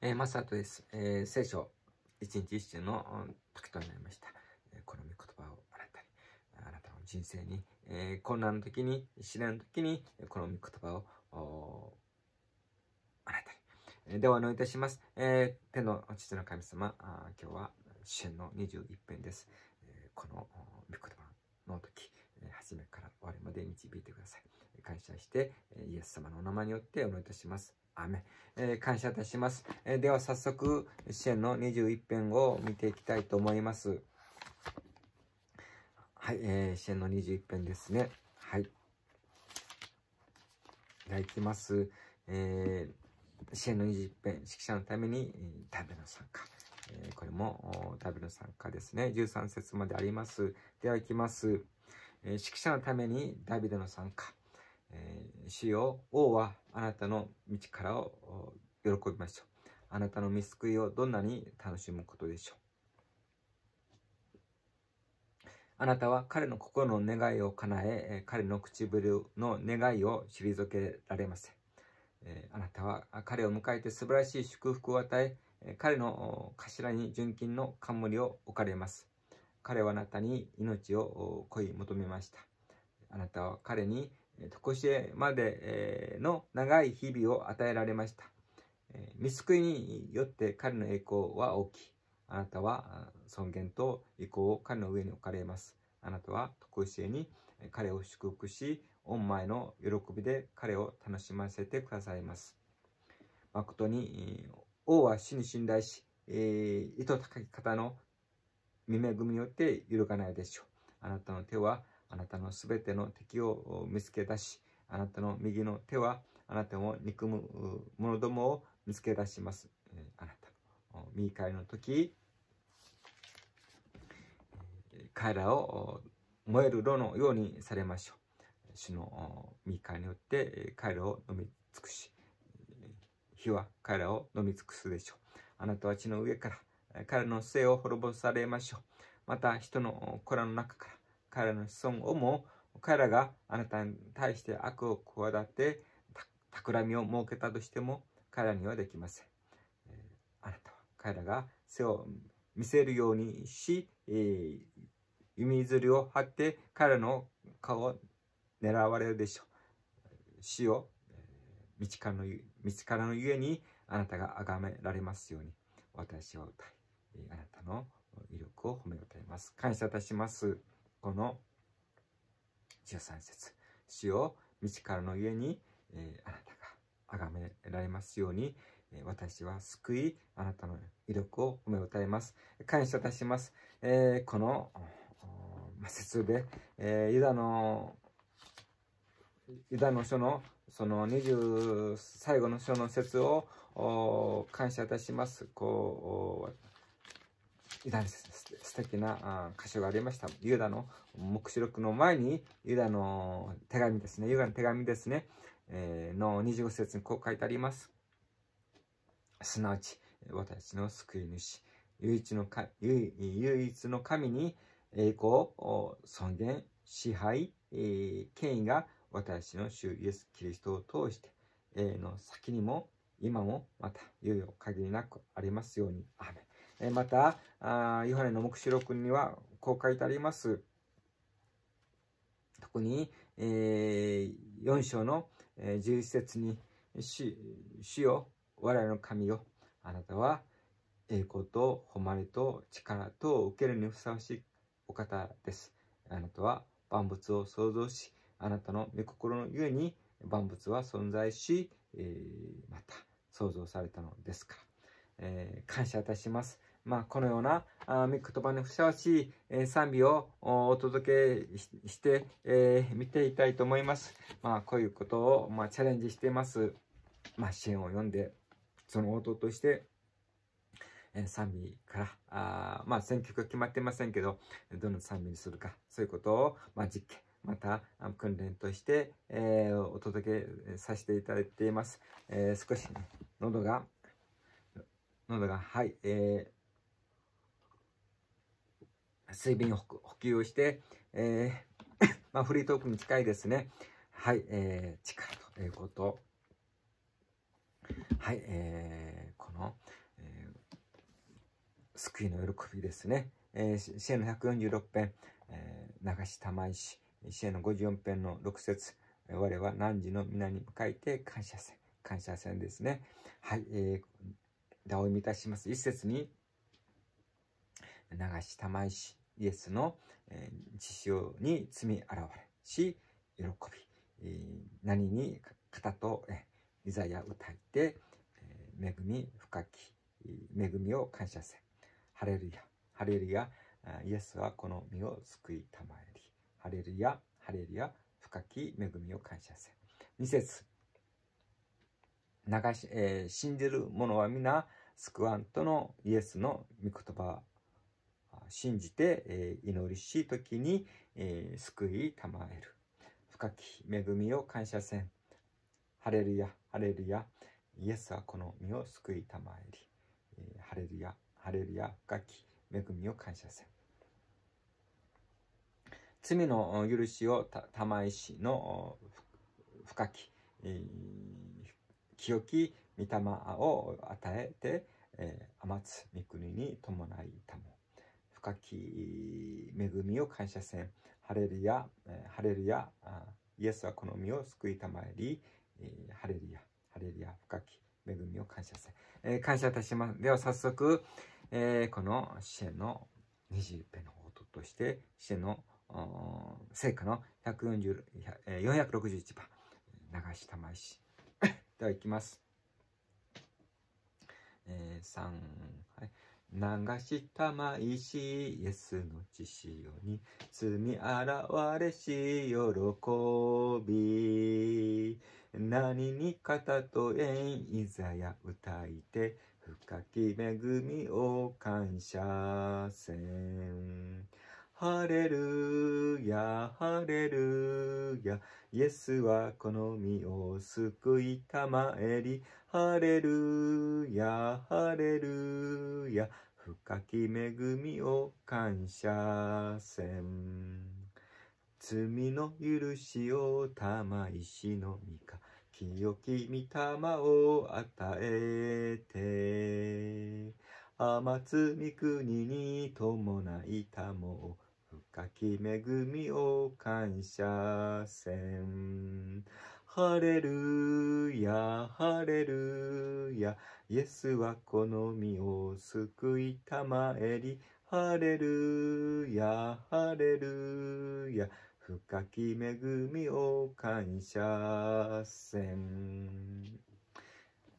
えー、マサトです。えー、聖書、一日一週の時となりました。えー、この御言葉をあなたに、あなたの人生に、えー、困難の時に、試練の時に、この御言葉を、あなたに、えー、では、お願いいたします。えー、天の父の神様、あ今日は、支援の21編です。えー、この御言葉の時、初めから終わりまで導いてください。感謝して、イエス様のお名前によってお願いいたします。アメえー、感謝いたします、えー、では早速、支援の21編を見ていきたいと思います。はい、えー、支援の21編ですね。はい。では、いきます。えー、支援の21編、指揮者のために、えー、旅の参加。えー、これもダ旅の参加ですね。13節まであります。では、いきます。えー、指揮者のためにダビデの参加。えー、主よ、王はあなたの道からを喜びましょう。あなたの見救いをどんなに楽しむことでしょう。あなたは彼の心の願いを叶え、彼の唇の願いを退けられません。あなたは彼を迎えて素晴らしい祝福を与え、彼の頭に純金の冠を置かれます。彼はあなたに命を恋い求めました。あなたは彼に常しえまでの長い日々を与えられました。見救いによって彼の栄光は大きい。あなたは尊厳と意向を彼の上に置かれます。あなたは常しえに彼を祝福し、御前の喜びで彼を楽しませてくださいます。誠に王は死に信頼し、え意図高き方の見恵みによって揺るがないでしょう。あなたの手はあなたのすべての敵を見つけ出し、あなたの右の手は、あなたを憎む者どもを見つけ出します。あなたの右かえの時、彼らを燃える炉のようにされましょう。主の右えによって彼らを飲み尽くし、火は彼らを飲み尽くすでしょう。あなたは血の上から彼らの性を滅ぼされましょう。また人の子らの中から彼の子孫をも彼らがあなたに対して悪を企て企みを設けたとしても彼らにはできません。あなたは彼らが背を見せるようにし、えー、弓ずりを張って彼らの顔を狙われるでしょう。死をえかの道からのゆえにあなたが崇められますように私を歌いあなたの威力を褒めたえます感謝いたしますこの13節主を道からの家に、えー、あなたが崇められますように、えー、私は救い、あなたの威力を褒め歌います。感謝いたします。えー、この、節で、えー、ユダの、ユダの書の、その20、最後の書の説を、感謝いたします。こう、大素敵な箇所がありました。ユダの目視録の前に、ユダの手紙ですね、ユダの手紙ですね、えー、の25節にこう書いてあります。すなわち、私の救い主、唯一の唯唯一の神に栄光、尊厳、支配、えー、権威が私の主イエス・キリストを通して、永遠の先にも、今もまた、猶予限りなくありますように。アメえまたあ、ヨハネの黙示録にはこう書いてあります。特に、えー、4章の、えー、11節に主「主よ我らの神よあなたは栄光と誉れと力と受けるにふさわしいお方です」「あなたは万物を創造しあなたの御心のゆえに万物は存在し、えー、また創造されたのですから」えー、感謝いたします。まあ、このようなあ御言葉にふさわしい、えー、賛美をお届けして、えー、見ていたいと思います。まあ、こういうことを、まあ、チャレンジしています。まあ、支援を読んで、その応答として、えー、賛美からあまあ選曲が決まってませんけどどの賛美にするかそういうことを、まあ、実験また訓練として、えー、お届けさせていただいています、えー、少し、ね、喉が喉がはい、えー水分補給をして、えー まあ、フリートークに近いですね。はい、えー、力ということ。はい、えー、この、えー、救いの喜びですね。えー、支援の146編、えー、流し玉石、支援の54編の6節、我は何時の皆に迎いて感謝せ感謝せですね。はい、えー、だを満たします。一節に、流したまいし、イエスの、えー、血に積み現れし、喜び、えー、何に肩と、えー、イザヤ歌って、えー、恵み深き、恵みを感謝せ。ハレルヤ、ハレルヤ、イエスはこの身を救いたまえり。ハレルヤ、ハレルヤ、深き恵みを感謝せ。二節流し、えー、信じる者は皆救わんとのイエスの御言葉信じて、えー、祈りし時に、えー、救い賜える深き恵みを感謝せんハレルヤハレルヤイエスはこの身を救い賜えり、えー、ハレルヤハレルヤ深き恵みを感謝せん罪の許しを玉石の深き、えー、清き御霊を与えて、えー、天津御国に伴いたま深き恵みを感謝せん。ハレルヤ、ハレルヤ、イエスはこの身を救いたまえり、ハレルヤ、ハレルヤ、深き恵みを感謝せん。えー、感謝いたします。では早速、えー、この支援の20ペの音として、支援の成果の4 6 1番、流したまえし。ではいきます。えー、3、はい。流したまいし、イエスの血潮に、積み現れし、喜び。何にたとん、いざや歌いて、深き恵みを感謝せん。ハレルヤ、ハレルヤ。イエスはこの身を救いたまえり。ハレルヤ、ハレルヤ。深き恵みを感謝せん。罪の許しを玉石のみか、清き御霊を与えて、天津三国に伴いたもう、滝恵みを感謝せん。ハレルヤ、ハレルヤ、イエスはこの身を救いたまえり。ハレルヤ、ハレルヤ、深き恵みを感謝せん。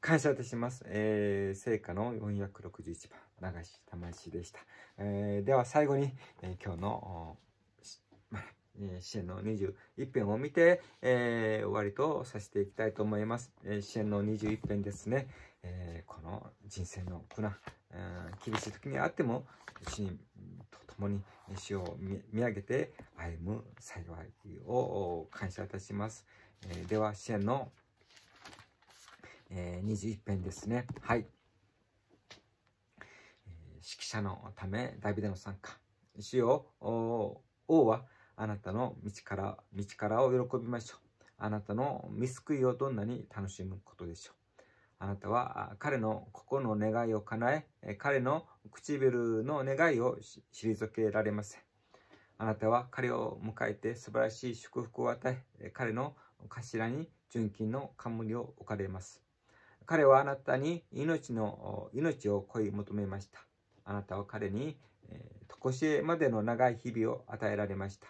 感謝いたします。えー、聖歌の461番。流し魂でした。えー、では最後に、えー、今日の、まあ、えー、支援の21編を見て、えー、終わりとさせていきたいと思います。えー、支援の21編ですね。えー、この人生の苦難、えー、厳しい時にあっても、主人と共に主を見上げて歩む幸いを感謝いたします。えー、では、支援の、えー、21編ですね。はい。指揮者のためダビデの参加主よ王はあなたの道から道からを喜びましょうあなたの見救いをどんなに楽しむことでしょうあなたは彼の心の願いを叶え彼の唇の願いを退けられませんあなたは彼を迎えて素晴らしい祝福を与え彼の頭に純金の冠を置かれます彼はあなたに命の命を恋求めましたあなたは彼に、えー、とこしえまでの長い日々を与えられました。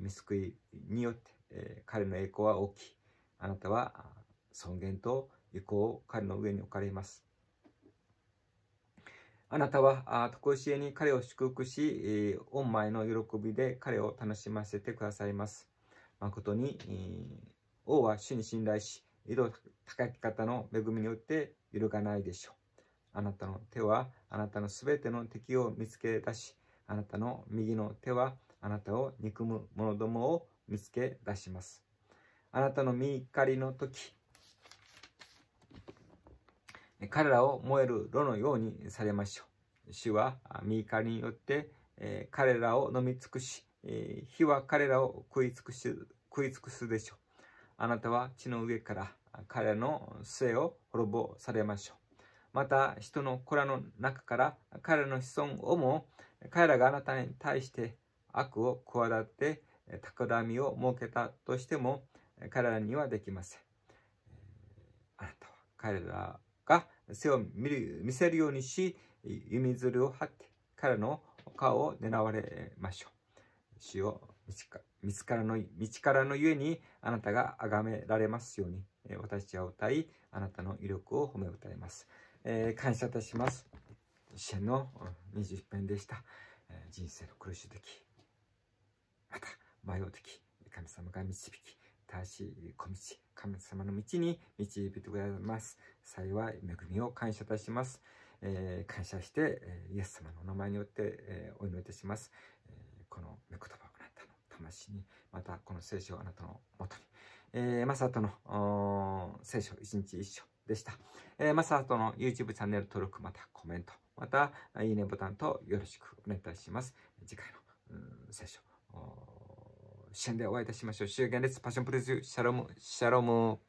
見救いによって、えー、彼の栄光は大きい。あなたは尊厳と意向を彼の上に置かれます。あなたは、とこしえに彼を祝福し、えー、御前の喜びで彼を楽しませてくださいます。誠に、えー、王は主に信頼し、色高き方の恵みによって揺るがないでしょう。あなたの手はあなたのすべての敵を見つけ出し、あなたの右の手はあなたを憎む者どもを見つけ出します。あなたの身怒りの時、彼らを燃える炉のようにされましょう。主は身怒りによって、え彼らを飲み尽くし、え火は彼らを食い尽くす食い尽くすでしょう。あなたは地の上から彼らの末を滅ぼされましょう。また人の子らの中から彼らの子孫をも彼らがあなたに対して悪を企って企みを設けたとしても彼らにはできません。あなたは彼らが背を見る見せるようにし弓づるを張って彼らの顔を狙われましょう。主を自らの道からのゆえにあなたが崇められますように私は歌いあなたの威力を褒め歌います。えー、感謝いたします。シェの2十編でした。えー、人生の苦しい時、また迷う時、神様が導き、正しい小道、神様の道に導いてくれいます。幸い、恵みを感謝いたします。えー、感謝して、えイエス様のお名前によって、えお祈りいたします。えこの御言葉をあなたの魂に、またこの聖書をあなたのもとに、えー、マサトの聖書一日一章。でした。えー、マサトの YouTube チャンネル登録、またコメント、また、いいねボタンとよろしくお願いします。次回の、うん、セッション、支援でお会いいたしましょう。終言です。パッションプレス、シャロム、シャロム。